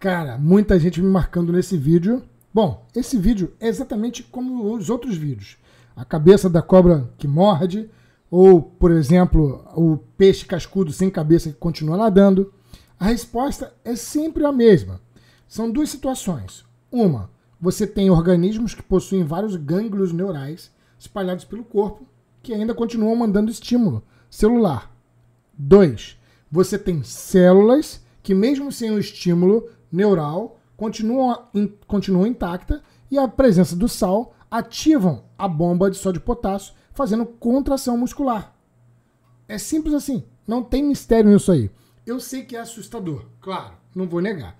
Cara, muita gente me marcando nesse vídeo. Bom, esse vídeo é exatamente como os outros vídeos. A cabeça da cobra que morde, ou, por exemplo, o peixe cascudo sem cabeça que continua nadando. A resposta é sempre a mesma. São duas situações. Uma, você tem organismos que possuem vários gânglios neurais espalhados pelo corpo que ainda continuam mandando estímulo celular. Dois, você tem células que, mesmo sem o estímulo, neural continua, in, continua intacta e a presença do sal ativam a bomba de sódio potássio, fazendo contração muscular. É simples assim, não tem mistério nisso aí. Eu sei que é assustador, claro, não vou negar.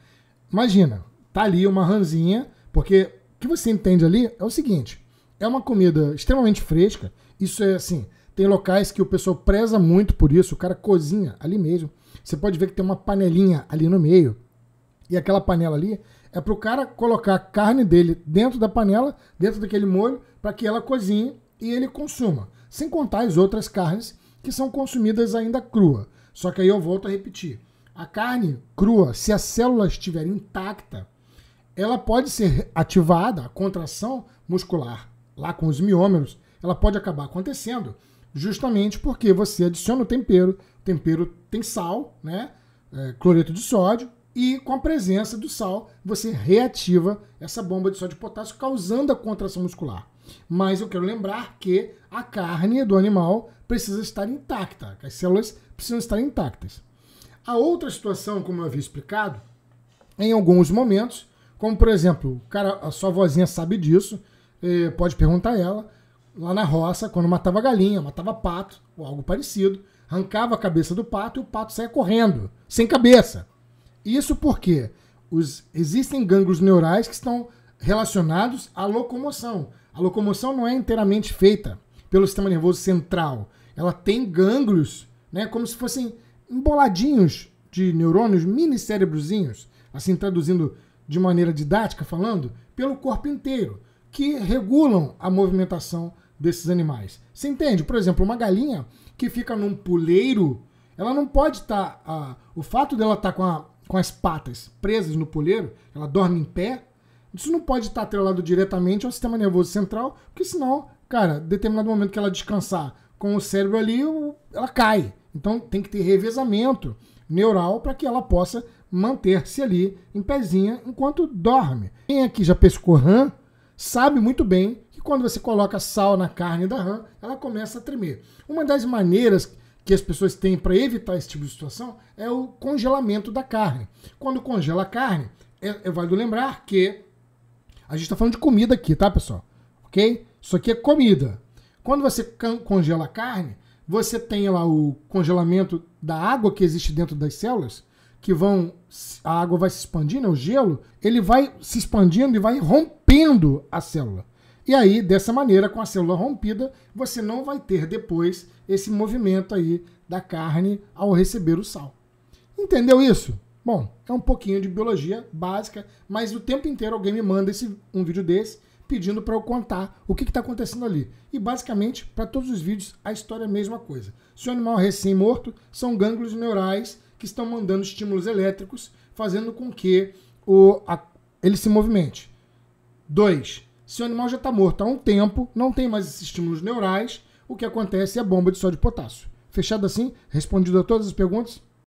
Imagina, tá ali uma ranzinha, porque o que você entende ali é o seguinte: é uma comida extremamente fresca, isso é assim, tem locais que o pessoal preza muito por isso, o cara cozinha ali mesmo. Você pode ver que tem uma panelinha ali no meio, e aquela panela ali é pro cara colocar a carne dele dentro da panela, dentro daquele molho, para que ela cozinhe e ele consuma. Sem contar as outras carnes que são consumidas ainda crua. Só que aí eu volto a repetir. A carne crua, se a célula estiver intacta, ela pode ser ativada, a contração muscular lá com os miômeros, ela pode acabar acontecendo justamente porque você adiciona o tempero, o tempero tem sal, né? É, cloreto de sódio, e com a presença do sal, você reativa essa bomba de sódio e potássio, causando a contração muscular. Mas eu quero lembrar que a carne do animal precisa estar intacta, as células precisam estar intactas. A outra situação, como eu havia explicado, em alguns momentos, como por exemplo, cara, a sua vozinha sabe disso, eh, pode perguntar a ela, lá na roça, quando matava galinha, matava pato, ou algo parecido, arrancava a cabeça do pato e o pato saia correndo, sem cabeça. Isso porque os, existem gânglios neurais que estão relacionados à locomoção. A locomoção não é inteiramente feita pelo sistema nervoso central. Ela tem gânglios, né, como se fossem emboladinhos de neurônios, mini cérebrozinhos, assim traduzindo de maneira didática falando, pelo corpo inteiro, que regulam a movimentação desses animais. Você entende? Por exemplo, uma galinha que fica num puleiro, ela não pode estar. Tá, o fato dela estar tá com a com as patas presas no poleiro, ela dorme em pé, isso não pode estar atrelado diretamente ao sistema nervoso central, porque senão, cara, determinado momento que ela descansar com o cérebro ali, ela cai. Então tem que ter revezamento neural para que ela possa manter-se ali em pezinha enquanto dorme. Quem aqui já pescou rã sabe muito bem que quando você coloca sal na carne da rã, ela começa a tremer. Uma das maneiras que as pessoas têm para evitar esse tipo de situação é o congelamento da carne. Quando congela a carne, é, é válido lembrar que a gente está falando de comida aqui, tá, pessoal? Ok? Isso aqui é comida. Quando você congela a carne, você tem lá o congelamento da água que existe dentro das células, que vão. A água vai se expandindo, é o gelo, ele vai se expandindo e vai rompendo a célula. E aí, dessa maneira, com a célula rompida, você não vai ter depois esse movimento aí da carne ao receber o sal. Entendeu isso? Bom, é um pouquinho de biologia básica, mas o tempo inteiro alguém me manda esse, um vídeo desse pedindo para eu contar o que está acontecendo ali. E basicamente, para todos os vídeos, a história é a mesma coisa. Se o animal é recém-morto, são gânglios neurais que estão mandando estímulos elétricos, fazendo com que o, a, ele se movimente. 2 se o animal já está morto há um tempo, não tem mais esses estímulos neurais, o que acontece é a bomba de sódio e potássio. Fechado assim? Respondido a todas as perguntas?